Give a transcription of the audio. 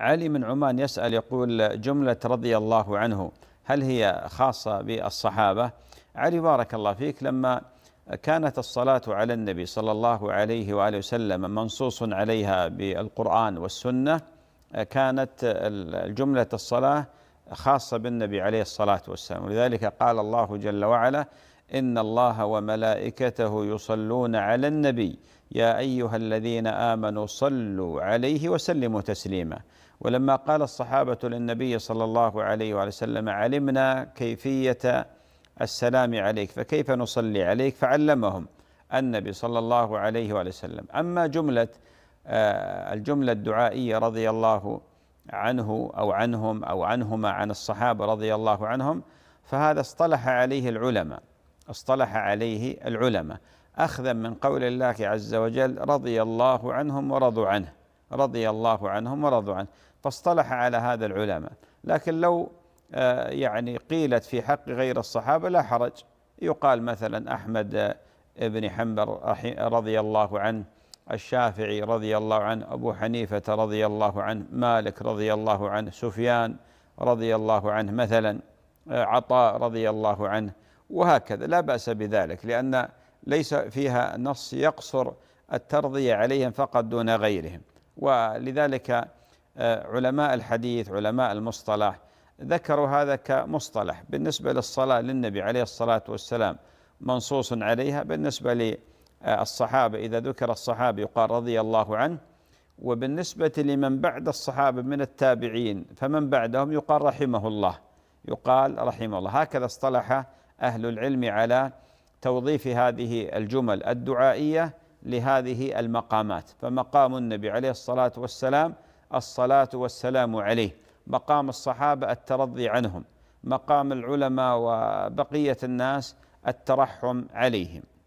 علي من عمان يسأل يقول جملة رضي الله عنه هل هي خاصة بالصحابة علي بارك الله فيك لما كانت الصلاة على النبي صلى الله عليه وآله وسلم منصوص عليها بالقرآن والسنة كانت جملة الصلاة خاصة بالنبي عليه الصلاة والسلام ولذلك قال الله جل وعلا إن الله وملائكته يصلون على النبي يا أيها الذين آمنوا صلوا عليه وسلموا تسليما ولما قال الصحابة للنبي صلى الله عليه وسلم علمنا كيفية السلام عليك فكيف نصلي عليك فعلمهم النبي صلى الله عليه وسلم أما جملة آه، الجملة الدعائية رضي الله عنه أو عنهم أو عنهما عن الصحابة رضي الله عنهم فهذا اصطلح عليه العلماء اصطلح عليه العلماء اخذا من قول الله عز وجل رضي الله عنهم ورضوا عنه رضي الله عنهم ورضوا عنه فاصطلح على هذا العلماء لكن لو آه، يعني قيلت في حق غير الصحابه لا حرج يقال مثلا احمد آه، بن حنبل رضي الله عنه الشافعي رضي الله عنه ابو حنيفه رضي الله عنه مالك رضي الله عنه سفيان رضي الله عنه مثلا آه، عطاء رضي الله عنه وهكذا لا بأس بذلك لأن ليس فيها نص يقصر الترضية عليهم فقط دون غيرهم ولذلك آه، علماء الحديث علماء المصطلح ذكروا هذا كمصطلح بالنسبة للصلاة للنبي عليه الصلاة والسلام منصوص عليها بالنسبة للصحابة إذا ذكر الصحابي يقال رضي الله عنه وبالنسبة لمن بعد الصحابة من التابعين فمن بعدهم يقال رحمه الله يقال رحمه الله هكذا اصطلح أهل العلم على توظيف هذه الجمل الدعائية لهذه المقامات فمقام النبي عليه الصلاة والسلام الصلاة والسلام عليه مقام الصحابة الترضي عنهم مقام العلماء وبقية الناس الترحم عليهم